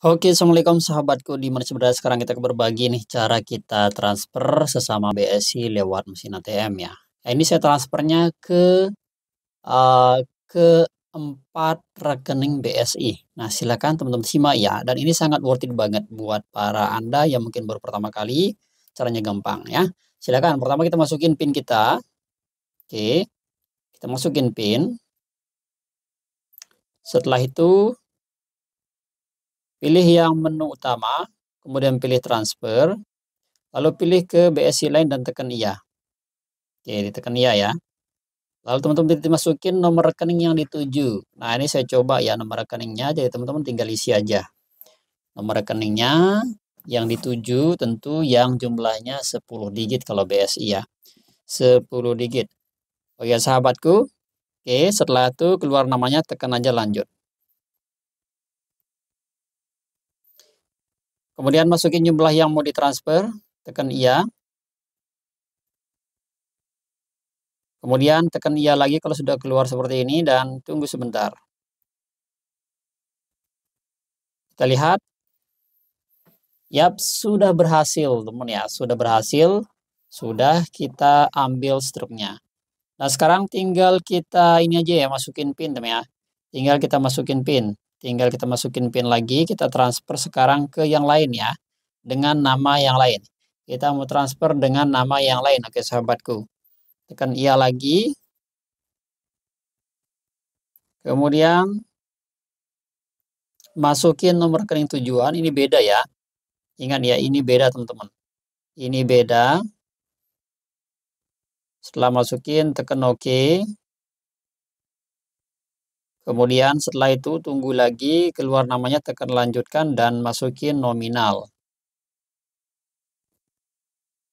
Oke, Assalamualaikum sahabatku di mana sebenarnya sekarang kita berbagi nih cara kita transfer sesama BSI lewat mesin ATM ya. Nah, ini saya transfernya ke uh, eh, ke empat rekening BSI. Nah, silakan teman-teman simak ya. Dan ini sangat worth it banget buat para Anda yang mungkin baru pertama kali. Caranya gampang ya. Silakan pertama kita masukin PIN kita. Oke. Kita masukin PIN. Setelah itu Pilih yang menu utama, kemudian pilih transfer, lalu pilih ke BSI lain dan tekan iya. Oke, ditekan iya ya. Lalu teman-teman dimasukin nomor rekening yang dituju. Nah, ini saya coba ya nomor rekeningnya, jadi teman-teman tinggal isi aja. Nomor rekeningnya yang dituju tentu yang jumlahnya 10 digit kalau BSI ya. 10 digit. oke sahabatku, oke setelah itu keluar namanya tekan aja lanjut. Kemudian masukin jumlah yang mau ditransfer, tekan iya. Kemudian tekan iya lagi kalau sudah keluar seperti ini dan tunggu sebentar. Kita lihat. Yap, sudah berhasil teman ya. Sudah berhasil. Sudah kita ambil struknya. Nah sekarang tinggal kita ini aja ya masukin pin teman ya. Tinggal kita masukin pin. Tinggal kita masukin pin lagi, kita transfer sekarang ke yang lain ya, dengan nama yang lain. Kita mau transfer dengan nama yang lain, oke sahabatku. Tekan iya lagi. Kemudian masukin nomor rekening tujuan, ini beda ya. Ingat ya, ini beda teman-teman. Ini beda. Setelah masukin, tekan OK. Kemudian setelah itu tunggu lagi keluar namanya tekan lanjutkan dan masukin nominal.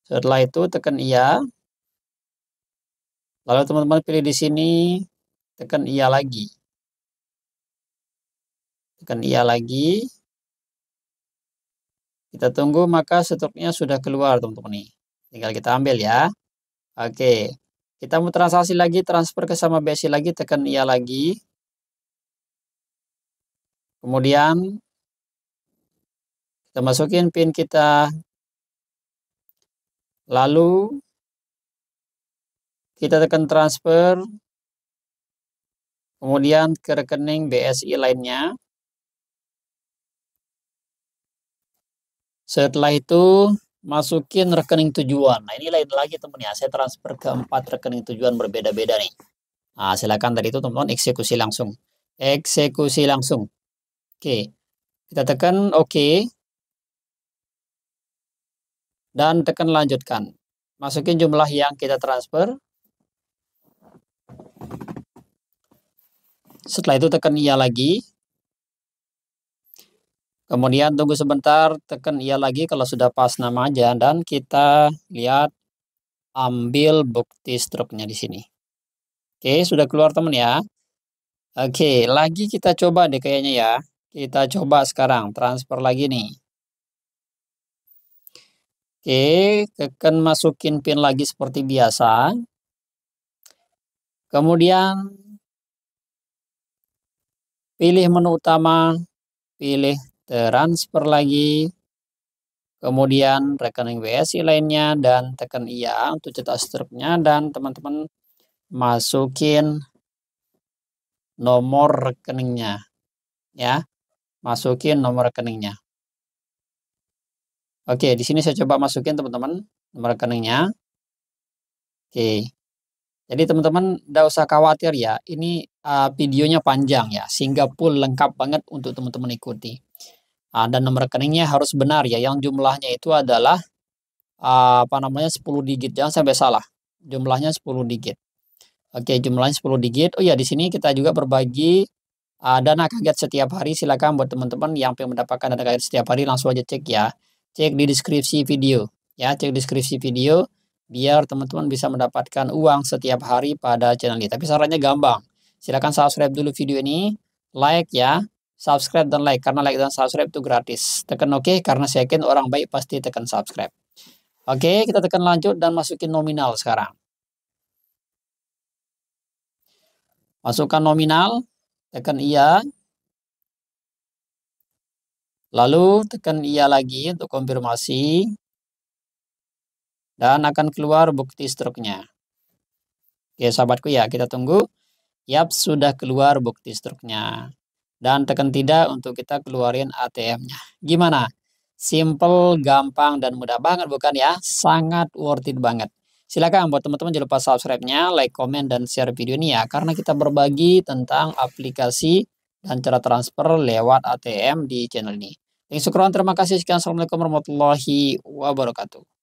Setelah itu tekan iya. Lalu teman-teman pilih di sini tekan iya lagi. Tekan iya lagi. Kita tunggu maka stoknya sudah keluar teman-teman nih. Tinggal kita ambil ya. Oke. Kita mau transaksi lagi, transfer ke sama BSI lagi, tekan iya lagi. Kemudian kita masukin pin kita. Lalu kita tekan transfer. Kemudian ke rekening BSI lainnya. Setelah itu masukin rekening tujuan. Nah ini lain lagi teman ya. Saya transfer ke empat rekening tujuan berbeda-beda nih. Nah, silakan tadi itu teman-teman eksekusi langsung. Eksekusi langsung. Oke. Kita tekan OK Dan tekan lanjutkan. Masukin jumlah yang kita transfer. Setelah itu tekan iya lagi. Kemudian tunggu sebentar, tekan iya lagi kalau sudah pas nama aja dan kita lihat ambil bukti struknya di sini. Oke, sudah keluar teman ya. Oke, lagi kita coba deh kayaknya ya. Kita coba sekarang transfer lagi nih. Oke, keken masukin pin lagi seperti biasa. Kemudian pilih menu utama, pilih transfer lagi, kemudian rekening BSI lainnya dan tekan iya untuk cetak stripnya dan teman-teman masukin nomor rekeningnya ya masukin nomor rekeningnya. Oke, di sini saya coba masukin teman-teman nomor rekeningnya. Oke. Jadi teman-teman tidak -teman, usah khawatir ya, ini uh, videonya panjang ya, sehingga full lengkap banget untuk teman-teman ikuti. Uh, dan nomor rekeningnya harus benar ya, yang jumlahnya itu adalah uh, apa namanya 10 digit, jangan sampai salah. Jumlahnya 10 digit. Oke, jumlahnya 10 digit. Oh ya, di sini kita juga berbagi uh, dana kaget setiap hari silakan buat teman-teman yang pengen mendapatkan dana kaget setiap hari langsung aja cek ya cek di deskripsi video ya cek deskripsi video biar teman-teman bisa mendapatkan uang setiap hari pada channel ini tapi sarannya gampang silakan subscribe dulu video ini like ya subscribe dan like karena like dan subscribe itu gratis tekan oke okay, karena saya yakin orang baik pasti tekan subscribe oke okay, kita tekan lanjut dan masukin nominal sekarang masukkan nominal tekan iya lalu tekan iya lagi untuk konfirmasi dan akan keluar bukti struknya oke sahabatku ya kita tunggu yap sudah keluar bukti struknya dan tekan tidak untuk kita keluarin ATM-nya gimana simple gampang dan mudah banget bukan ya sangat worth it banget Silakan buat teman-teman jangan lupa subscribe-nya, like, komen, dan share video ini ya. Karena kita berbagi tentang aplikasi dan cara transfer lewat ATM di channel ini. syukur, Terima kasih. Sekian. Assalamualaikum warahmatullahi wabarakatuh.